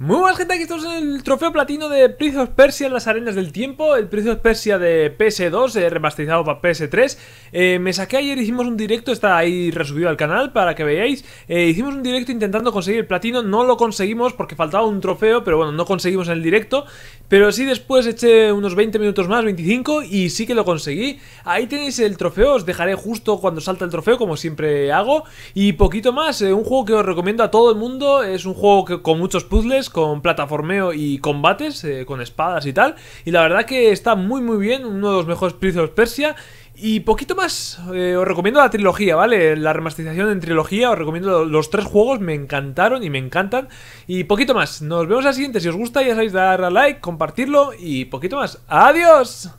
Muy buenas gente, aquí estamos en el trofeo platino de Prince Persia en las arenas del tiempo El Prince Persia de PS2, eh, remasterizado para PS3 eh, Me saqué ayer, hicimos un directo, está ahí resubido al canal para que veáis eh, Hicimos un directo intentando conseguir el platino, no lo conseguimos porque faltaba un trofeo Pero bueno, no conseguimos en el directo Pero sí después eché unos 20 minutos más, 25 y sí que lo conseguí Ahí tenéis el trofeo, os dejaré justo cuando salta el trofeo como siempre hago Y poquito más, un juego que os recomiendo a todo el mundo Es un juego que, con muchos puzzles con plataformeo y combates, eh, con espadas y tal. Y la verdad que está muy muy bien, uno de los mejores Prince Persia. Y poquito más, eh, os recomiendo la trilogía, ¿vale? La remasterización en trilogía, os recomiendo los tres juegos, me encantaron y me encantan. Y poquito más, nos vemos al siguiente, si os gusta ya sabéis dar a like, compartirlo y poquito más. ¡Adiós!